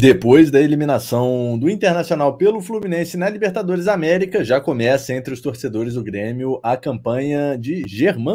Depois da eliminação do Internacional pelo Fluminense na Libertadores América, já começa entre os torcedores do Grêmio a campanha de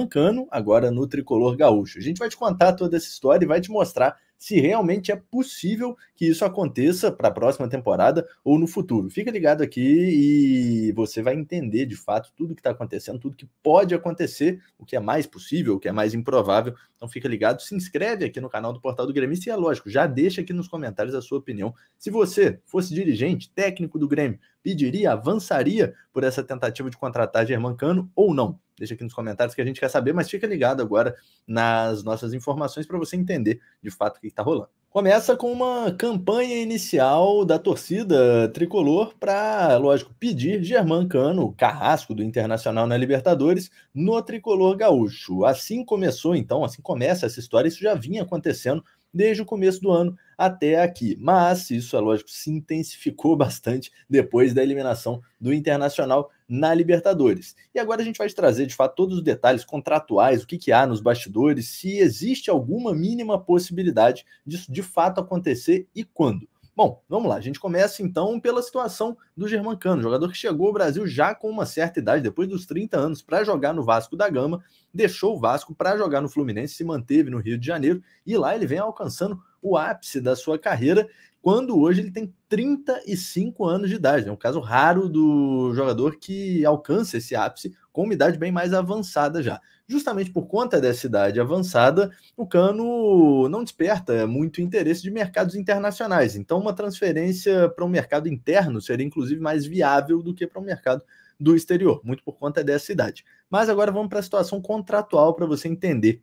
Cano, agora no tricolor gaúcho. A gente vai te contar toda essa história e vai te mostrar se realmente é possível que isso aconteça para a próxima temporada ou no futuro. Fica ligado aqui e você vai entender de fato tudo que está acontecendo, tudo que pode acontecer, o que é mais possível, o que é mais improvável. Então fica ligado, se inscreve aqui no canal do Portal do Grêmio. e é lógico, já deixa aqui nos comentários a sua opinião. Se você fosse dirigente, técnico do Grêmio, pediria, avançaria por essa tentativa de contratar Germán Cano ou não? Deixa aqui nos comentários que a gente quer saber, mas fica ligado agora nas nossas informações para você entender de fato o que está rolando. Começa com uma campanha inicial da torcida tricolor para, lógico, pedir Germán Cano, carrasco do Internacional na Libertadores, no tricolor gaúcho. Assim começou, então, assim começa essa história, isso já vinha acontecendo desde o começo do ano até aqui. Mas isso, é lógico, se intensificou bastante depois da eliminação do Internacional na Libertadores. E agora a gente vai trazer, de fato, todos os detalhes contratuais, o que, que há nos bastidores, se existe alguma mínima possibilidade disso de fato acontecer e quando. Bom, vamos lá. A gente começa então pela situação do Germancano, jogador que chegou ao Brasil já com uma certa idade, depois dos 30 anos, para jogar no Vasco da Gama, deixou o Vasco para jogar no Fluminense, se manteve no Rio de Janeiro e lá ele vem alcançando o ápice da sua carreira, quando hoje ele tem 35 anos de idade. É um caso raro do jogador que alcança esse ápice com uma idade bem mais avançada já. Justamente por conta dessa idade avançada, o Cano não desperta muito interesse de mercados internacionais. Então, uma transferência para um mercado interno seria inclusive mais viável do que para um mercado do exterior, muito por conta dessa idade. Mas agora vamos para a situação contratual para você entender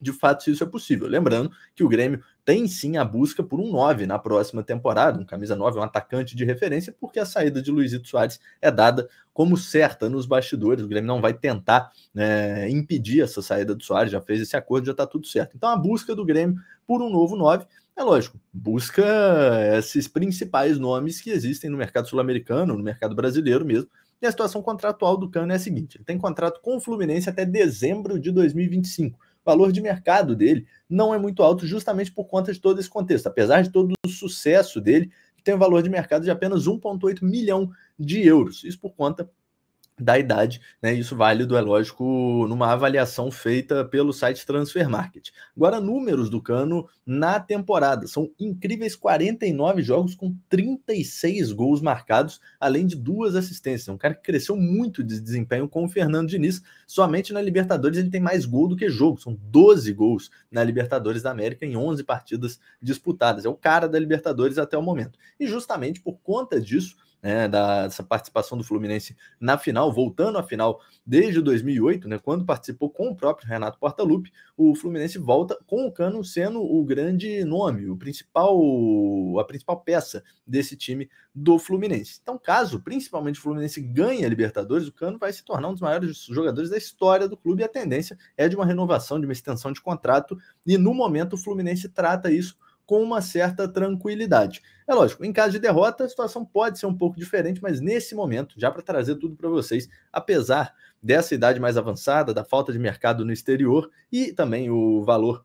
de fato se isso é possível. Lembrando que o Grêmio tem sim a busca por um 9 na próxima temporada, um camisa 9, um atacante de referência, porque a saída de Luizito Soares é dada como certa nos bastidores. O Grêmio não vai tentar né, impedir essa saída do Soares, já fez esse acordo, já está tudo certo. Então a busca do Grêmio por um novo 9 é lógico, busca esses principais nomes que existem no mercado sul-americano, no mercado brasileiro mesmo. E a situação contratual do Cano é a seguinte: ele tem contrato com o Fluminense até dezembro de 2025 valor de mercado dele não é muito alto, justamente por conta de todo esse contexto. Apesar de todo o sucesso dele, tem um valor de mercado de apenas 1,8 milhão de euros. Isso por conta da idade, né? Isso válido, é lógico, numa avaliação feita pelo site Transfer Market. Agora, números do Cano na temporada. São incríveis 49 jogos com 36 gols marcados, além de duas assistências. É um cara que cresceu muito de desempenho com o Fernando Diniz. Somente na Libertadores ele tem mais gol do que jogo. São 12 gols na Libertadores da América em 11 partidas disputadas. É o cara da Libertadores até o momento. E justamente por conta disso, né, dessa participação do Fluminense na final, voltando à final desde 2008, né, quando participou com o próprio Renato Portaluppi, o Fluminense volta com o Cano sendo o grande nome, o principal, a principal peça desse time do Fluminense. Então, caso principalmente o Fluminense ganhe a Libertadores, o Cano vai se tornar um dos maiores jogadores da história do clube e a tendência é de uma renovação, de uma extensão de contrato e no momento o Fluminense trata isso com uma certa tranquilidade. É lógico, em caso de derrota, a situação pode ser um pouco diferente, mas nesse momento, já para trazer tudo para vocês, apesar dessa idade mais avançada, da falta de mercado no exterior e também o valor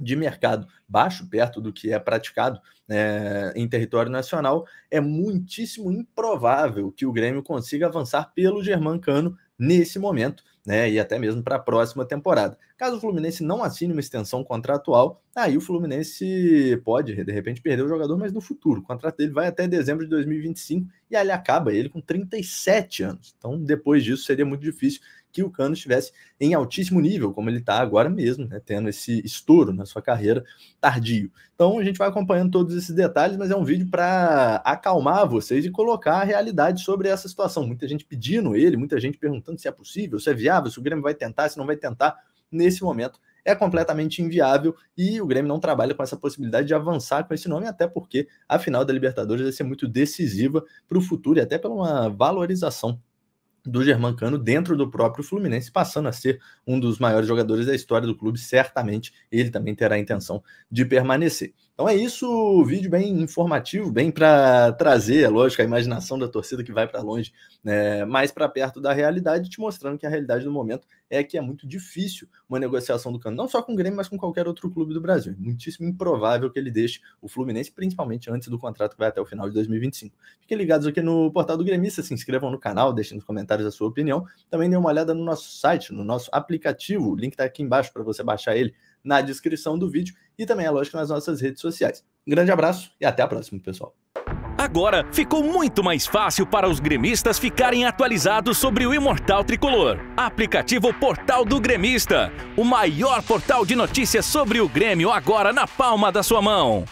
de mercado baixo, perto do que é praticado é, em território nacional, é muitíssimo improvável que o Grêmio consiga avançar pelo Cano nesse momento, né? E até mesmo para a próxima temporada. Caso o Fluminense não assine uma extensão contratual, aí o Fluminense pode, de repente, perder o jogador, mas no futuro. O contrato dele vai até dezembro de 2025 e ali acaba ele com 37 anos. Então, depois disso, seria muito difícil que o Cano estivesse em altíssimo nível, como ele está agora mesmo, né, tendo esse estouro na sua carreira tardio. Então a gente vai acompanhando todos esses detalhes, mas é um vídeo para acalmar vocês e colocar a realidade sobre essa situação. Muita gente pedindo ele, muita gente perguntando se é possível, se é viável, se o Grêmio vai tentar, se não vai tentar nesse momento é completamente inviável e o Grêmio não trabalha com essa possibilidade de avançar com esse nome, até porque a final da Libertadores vai ser muito decisiva para o futuro e até pela uma valorização do Germancano dentro do próprio Fluminense, passando a ser um dos maiores jogadores da história do clube. Certamente ele também terá a intenção de permanecer. Então é isso, vídeo bem informativo, bem para trazer, é lógico, a imaginação da torcida que vai para longe, né, mais para perto da realidade, te mostrando que a realidade do momento é que é muito difícil uma negociação do Cano, não só com o Grêmio, mas com qualquer outro clube do Brasil. É muitíssimo improvável que ele deixe o Fluminense, principalmente antes do contrato que vai até o final de 2025. Fiquem ligados aqui no portal do Grêmio, se inscrevam no canal, deixem nos comentários a sua opinião. Também dê uma olhada no nosso site, no nosso aplicativo, o link está aqui embaixo para você baixar ele na descrição do vídeo e também, é lógico, nas nossas redes sociais. Um grande abraço e até a próxima, pessoal. Agora ficou muito mais fácil para os gremistas ficarem atualizados sobre o Imortal Tricolor. Aplicativo Portal do Gremista, o maior portal de notícias sobre o Grêmio agora na palma da sua mão.